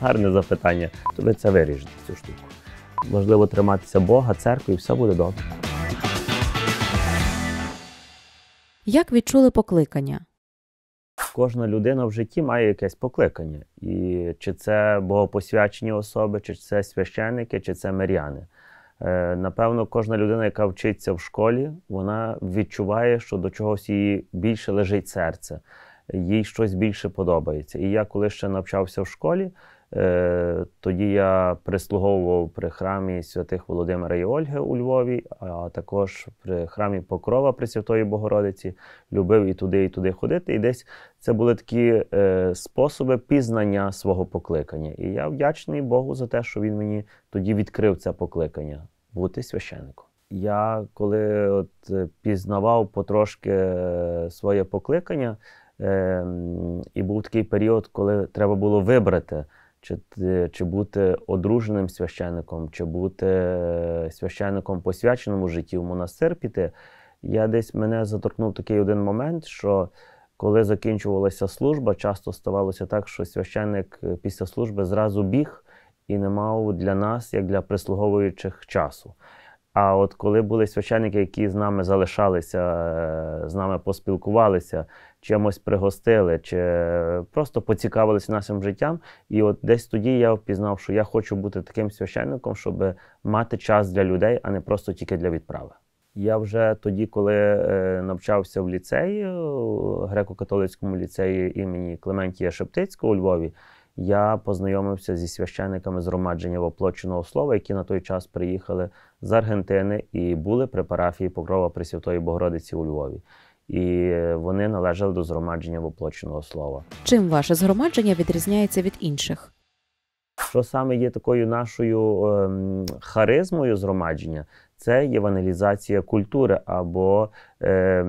Гарне запитання. То ви це виріжете, цю штуку. Можливо, триматися Бога, церкви, і все буде добре. Як відчули покликання? Кожна людина в житті має якесь покликання. І чи це богопосвячені особи, чи це священники, чи це миряни. Е, напевно, кожна людина, яка вчиться в школі, вона відчуває, що до чогось її більше лежить серце їй щось більше подобається. І я коли ще навчався в школі, е, тоді я прислуговував при храмі святих Володимира і Ольги у Львові, а також при храмі Покрова Пресвятої Богородиці любив і туди, і туди ходити. І десь це були такі е, способи пізнання свого покликання. І я вдячний Богу за те, що він мені тоді відкрив це покликання бути священником. Я коли от е, пізнавав потрошки своє покликання. Ем, і був такий період, коли треба було вибрати, чи чи бути одруженим священником, чи бути е, священником посвяченому житті в монастир піти. Я десь мене заторкнув такий один момент, що коли закінчувалася служба, часто ставалося так, що священник е, після служби зразу біг і не мав для нас, як для прислуговуючих часу. А от коли були священники, які з нами залишалися, е, з нами поспілкувалися, чимось пригостили, чи просто поцікавилися нашим життям, і от десь тоді я впізнав, що я хочу бути таким священником, щоб мати час для людей, а не просто тільки для відправи. Я вже тоді, коли е, навчався в ліцеї, греко-католицькому ліцеї імені Клементія Шептицького у Львові я познайомився зі священниками згромадження воплоченого слова, які на той час приїхали з Аргентини і були при парафії Покрова Пресвятої Богородиці у Львові. І вони належали до згромадження воплоченого слова. Чим ваше згромадження відрізняється від інших? Що саме є такою нашою ем, харизмою згромадження? це євангелізація культури або е,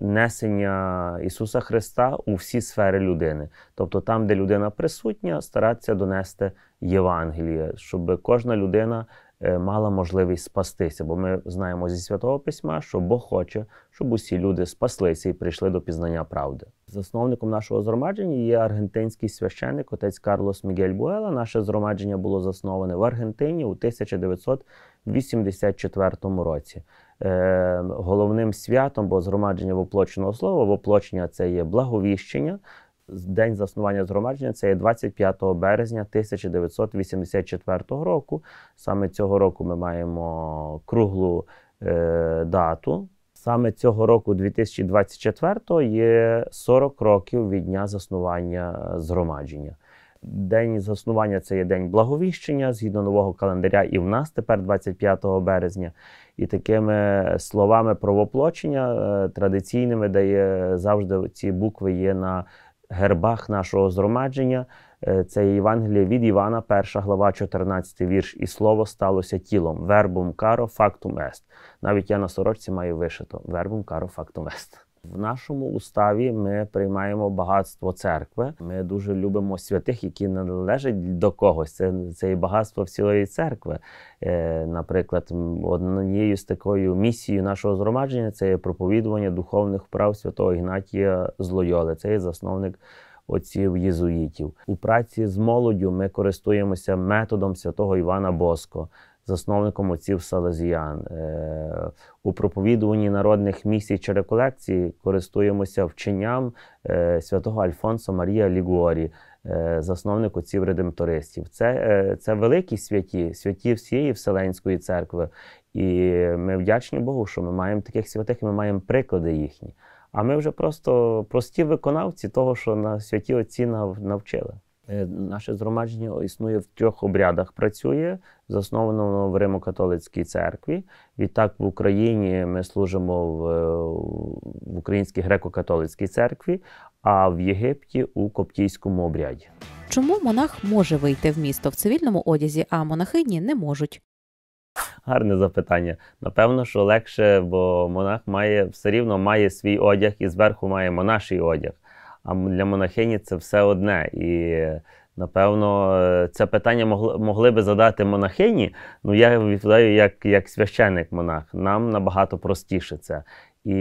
несення Ісуса Христа у всі сфери людини. Тобто там, де людина присутня, старатися донести Євангеліє, щоб кожна людина. Е, мала можливість спастися, бо ми знаємо зі святого письма, що Бог хоче, щоб усі люди спаслися і прийшли до пізнання правди. Засновником нашого згромадження є аргентинський священник отець Карлос Мігель Буела. Наше зромадження було засноване в Аргентині у 1900 84 році. Е, Головним святом, бо згромадження воплоченого слова, воплочення це є благовіщення. День заснування згромадження це є 25 березня 1984 року. Саме цього року ми маємо круглу е, дату. Саме цього року, 2024, є 40 років від дня заснування згромадження. День заснування це є день благовіщення згідно нового календаря, і в нас тепер 25 березня. І такими словами правоплочення е, традиційними дає завжди ці букви є на гербах нашого згромадження. Е, це Євангеліє від Івана, 1 глава, 14 вірш, і слово сталося тілом. Вербом каро фактум ест. Навіть я на сорочці маю вишито вербом каро фактум ест. В нашому уставі ми приймаємо багатство церкви. Ми дуже любимо святих, які не належать до когось. Це це і багатство всілої церкви. Е, Наприклад, однією з такою місією нашого згромадження це є проповідування духовних прав святого Ігнатія Злойоли. Це є засновник отців єзуїтів. У праці з молоддю ми користуємося методом святого Івана Боско засновником отців Салазіян. Е, у проповідуванні народних місій чи реколекції користуємося вченням е, святого Альфонсо Марія Лігуорі, е, засновник отців редемтористів. Це, Це великі святі, святі всієї Вселенської церкви. І ми вдячні Богу, що ми маємо таких святих, і ми маємо приклади їхні. А ми вже просто прості виконавці того, що на святі отці навчили. Е, наше згромадження існує в трьох обрядах. Працює засновано в Римо-католицькій церкві. Відтак в Україні ми служимо в, е, в Українській греко-католицькій церкві, а в Єгипті у коптійському обряді. Чому монах може вийти в місто в цивільному одязі, а монахині не можуть? Гарне запитання. Напевно, що легше, бо монах має все рівно має свій одяг і зверху має монаший одяг а для монахині це все одне. І напевно е, це питання могли, могли би задати монахині. Ну я відповідаю як як священник монах. Нам набагато простіше це. І,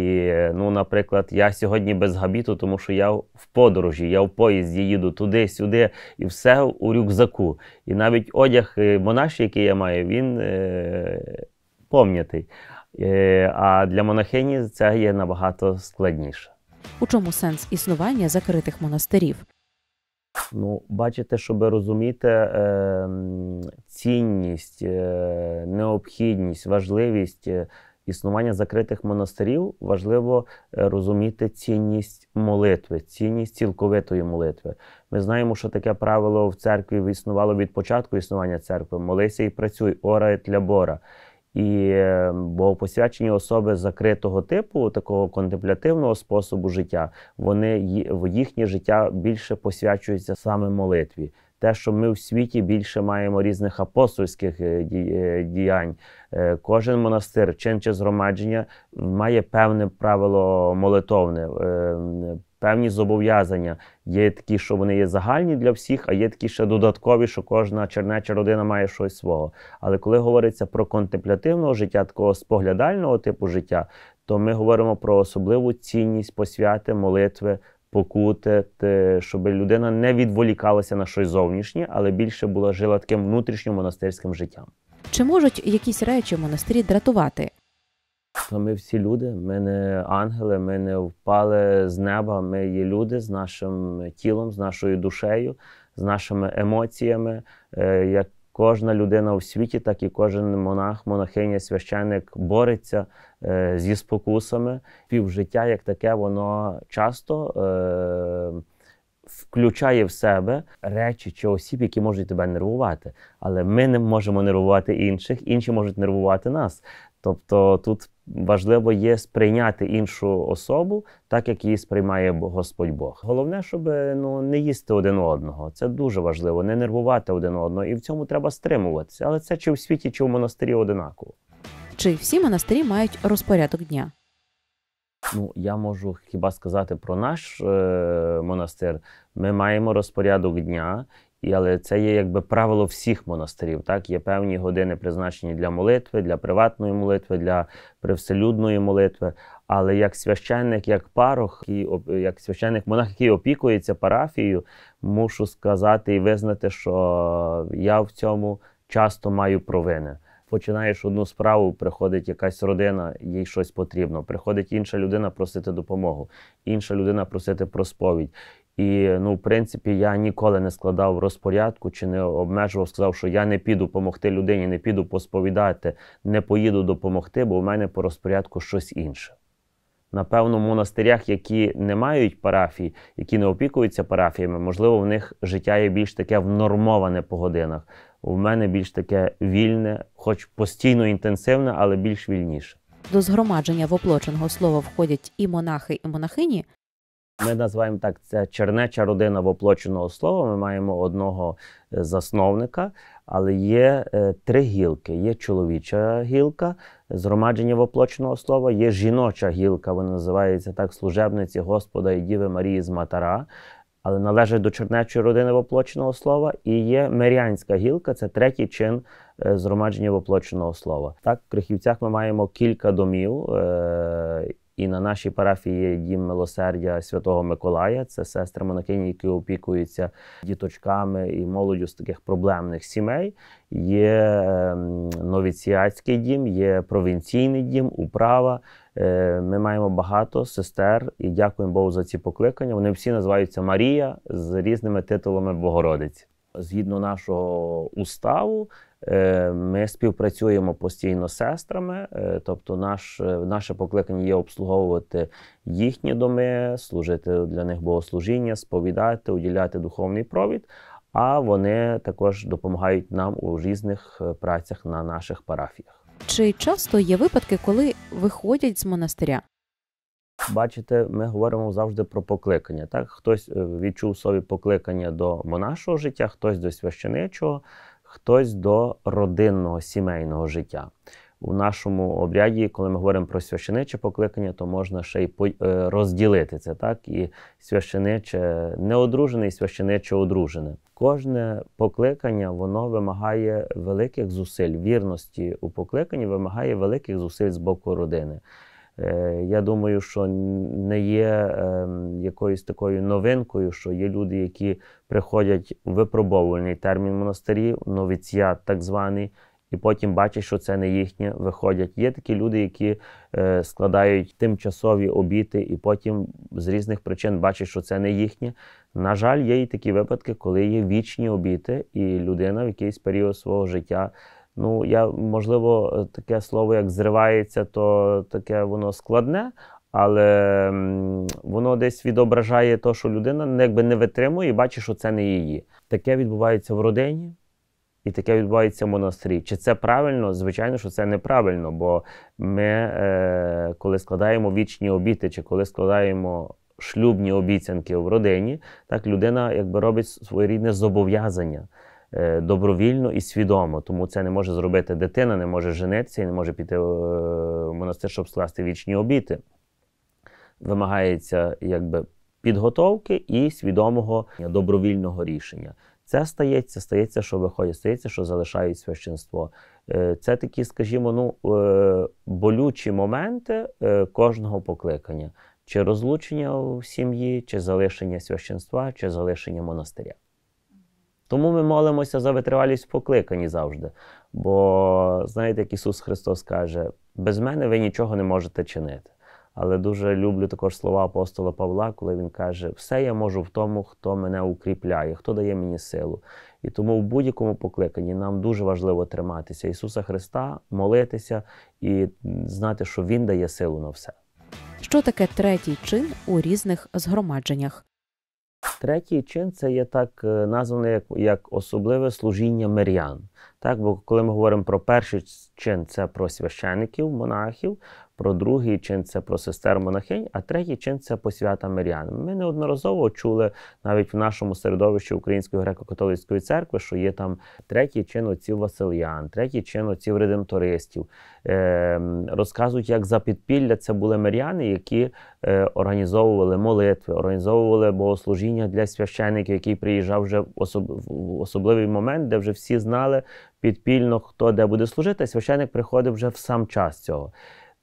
ну, наприклад, я сьогодні без габіту, тому що я в подорожі, я в поїзді їду туди-сюди, і все у рюкзаку. І навіть одяг е, монаш, який я маю, він е, пом'ятий. Е, а для монахині це є набагато складніше. У чому сенс існування закритих монастирів? Ну, бачите, щоб розуміти ем, цінність, е, необхідність, важливість е, існування закритих монастирів, важливо е, розуміти цінність молитви, цінність цілковитої молитви. Ми знаємо, що таке правило в церкві існувало від початку існування церкви. Молися і працюй, ора для бора. І ем, богопосвячені особи закритого типу, такого контемплятивного способу життя, вони їхнє життя більше посвячується саме молитві. Те, що ми в світі більше маємо різних апостольських е, е, діянь. Е, кожен монастир, чин чи згромадження має певне правило молитовне, ем, певні зобов'язання. Є такі, що вони є загальні для всіх, а є такі ще додаткові, що кожна чернеча родина має щось свого. Але коли говориться про контемплятивного життя, такого споглядального типу життя, то ми говоримо про особливу цінність посвяти, молитви, покути, щоб людина не відволікалася на щось зовнішнє, але більше була жила таким внутрішнім монастирським життям. Чи можуть якісь речі в монастирі дратувати? То ми всі люди, ми не ангели, ми не впали з неба. Ми є люди з нашим тілом, з нашою душею, з нашими емоціями. Е, як кожна людина у світі, так і кожен монах, монахиня, священник бореться е, зі спокусами. Півжиття, як таке, воно часто. Е, включає в себе речі чи осіб, які можуть тебе нервувати, але ми не можемо нервувати інших, інші можуть нервувати нас. Тобто тут важливо є сприйняти іншу особу, так як її сприймає Господь Бог. Головне, щоб ну не їсти один одного. Це дуже важливо, не нервувати один одного. І в цьому треба стримуватися. Але це чи в світі, чи в монастирі одинаково. Чи всі монастирі мають розпорядок дня? Ну, я можу хіба сказати про наш е, монастир. Ми маємо розпорядок дня, і, Але це є якби правило всіх монастирів. Так? Є певні години призначені для молитви, для приватної молитви, для привселюдної молитви. Але як священник, як парох, як священник монах, який опікується парафією, мушу сказати і визнати, що я в цьому часто маю провини. Починаєш одну справу, приходить якась родина, їй щось потрібно. Приходить інша людина просити допомогу, інша людина просити про сповідь. І ну, в принципі, я ніколи не складав розпорядку чи не обмежував, сказав, що я не піду допомогти людині, не піду посповідати, не поїду допомогти, бо в мене по розпорядку щось інше. Напевно, в монастирях, які не мають парафій, які не опікуються парафіями, можливо, в них життя є більш таке внормоване по годинах. У мене більш таке вільне, хоч постійно інтенсивне, але більш вільніше. До згромадження в оплоченого слова входять і монахи, і монахині. Ми називаємо так це чернеча родина воплоченого слова. Ми маємо одного е, засновника, але є е, три гілки: є чоловіча гілка, е, згромадження воплоченого слова, є жіноча гілка. Вона називається так служебниці Господа і Діви Марії з Матара. Але належить до чернечої родини воплоченого слова, і є мерянська гілка це третій чин згромадження воплоченого слова. Так, в Крихівцях ми маємо кілька домів. Е і на нашій парафії є дім милосердя Святого Миколая. Це сестри монахині, які опікуються діточками і молоддю з таких проблемних сімей. Є ем, новіціатський дім, є провінційний дім, управа. Е, ми маємо багато сестер і дякуємо Богу за ці покликання. Вони всі називаються Марія з різними титулами Богородиці згідно нашого уставу. Е, ми співпрацюємо постійно з сестрами, е, тобто, наш, е, наше покликання є обслуговувати їхні доми, служити для них богослужіння, сповідати, уділяти духовний провід. А вони також допомагають нам у різних працях на наших парафіях. Чи часто є випадки, коли виходять з монастиря? Бачите, ми говоримо завжди про покликання. Так, Хтось е, відчув собі покликання до монашого життя, хтось до священичого, хтось до родинного сімейного життя. У нашому обряді, коли ми говоримо про священиче покликання, то можна ще й е, розділити це, так і священиче неодружене, і священиче одружене. Кожне покликання воно вимагає великих зусиль. Вірності у покликанні вимагає великих зусиль з боку родини. Е, я думаю, що не є ем, якоюсь такою новинкою, що є люди, які приходять у випробовувальний термін монастирі, новіціат так званий, і потім бачать, що це не їхнє, виходять. Є такі люди, які е, складають тимчасові обіти, і потім з різних причин бачать, що це не їхнє. На жаль, є і такі випадки, коли є вічні обіти, і людина в якийсь період свого життя. Ну, я, можливо, таке слово, як зривається, то таке воно складне, але воно десь відображає те, що людина ну, якби не витримує і бачить, що це не її. Таке відбувається в родині. І таке відбувається в монастирі. Чи це правильно? Звичайно, що це неправильно, бо ми, е, коли складаємо вічні обіти, чи коли складаємо шлюбні обіцянки в родині, так людина якби робить своєрідне зобов'язання. Е, добровільно і свідомо. Тому це не може зробити дитина, не може женитися і не може піти е, в монастир, щоб скласти вічні обіти. Вимагається якби підготовки і свідомого добровільного рішення. Це стається, стається, що виходить, стається, що залишають священство. Е, це такі, скажімо, ну болючі моменти кожного покликання: чи розлучення в сім'ї, чи залишення священства, чи залишення монастиря. Тому ми молимося за витривалість покликані завжди. Бо знаєте, як Ісус Христос каже: без мене ви нічого не можете чинити. Але дуже люблю також слова апостола Павла, коли він каже: Все я можу в тому, хто мене укріпляє, хто дає мені силу. І тому в будь-якому покликанні нам дуже важливо триматися Ісуса Христа, молитися і знати, що Він дає силу на все. Що таке третій чин у різних згромадженнях? Третій чин це є так е, назване як як особливе служіння мирян. Так, Бо коли ми говоримо про перший чин, це про священиків, монахів, про другий чин це про сестер монахинь, а третій чин це посвята мирян. Ми неодноразово чули навіть в нашому середовищі Української греко-католицької церкви, що є там третій чин отців Василіян, третій чин отців редемтористів. Е, розказують, як за підпілля це були миряни, які е, організовували молитви, організовували богослужіння для священиків, який приїжджав вже в, особ... в особливий момент, де вже всі знали підпільно, хто де буде служити. Священик приходив вже в сам час цього.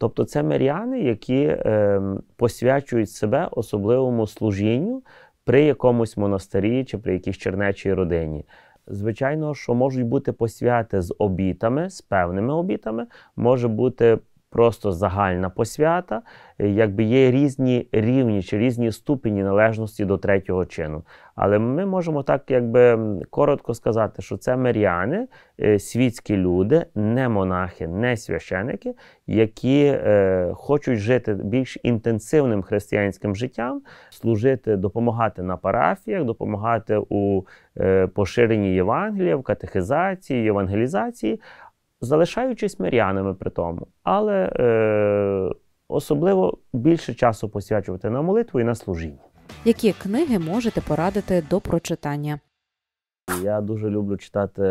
Тобто це миряни, які е, посвячують себе особливому служінню при якомусь монастирі чи при якійсь чернечій родині. Звичайно, що можуть бути посвяти з обітами, з певними обітами, може бути просто загальна посвята, е, якби є різні рівні чи різні ступені належності до третього чину. Але ми можемо так якби коротко сказати, що це миряни, е, світські люди, не монахи, не священики, які е, хочуть жити більш інтенсивним християнським життям, служити, допомагати на парафіях, допомагати у е, поширенні Євангелія, в катехизації, євангелізації залишаючись мирянами при тому, але е, особливо більше часу посвячувати на молитву і на служіння. Які книги можете порадити до прочитання? Я дуже люблю читати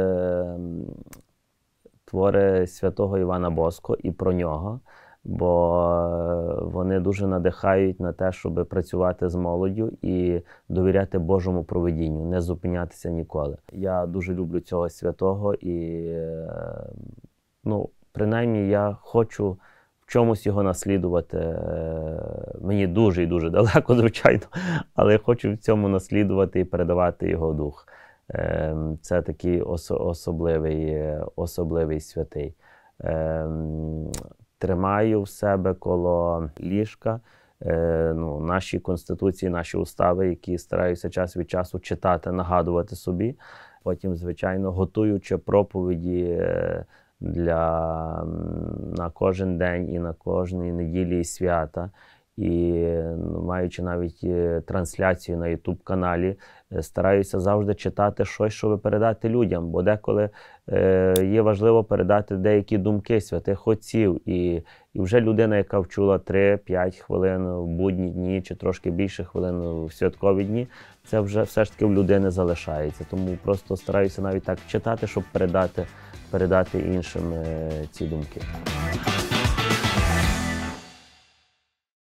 твори святого Івана Боско і про нього бо е, вони дуже надихають на те, щоб працювати з молоддю і довіряти Божому проведінню, не зупинятися ніколи. Я дуже люблю цього святого і, е, ну, принаймні, я хочу. в Чомусь його наслідувати е, мені дуже і дуже далеко, звичайно, але я хочу в цьому наслідувати і передавати його дух. Ем, це такий особливий особливий святий. Ем, тримаю в себе коло ліжка е, ну, наші конституції, наші устави, які стараюся час від часу читати, нагадувати собі. Потім, звичайно, готуючи проповіді е, для на кожен день і на кожній неділі і свята. І ну, маючи навіть е, трансляцію на ютуб каналі, е, стараюся завжди читати щось, щоб передати людям. Бо деколи е, є важливо передати деякі думки святих отців. І вже людина, яка вчула 3-5 хвилин в будні дні чи трошки більше хвилин в святкові дні, це вже все ж таки в людини залишається. Тому просто стараюся навіть так читати, щоб передати, передати іншим ці думки.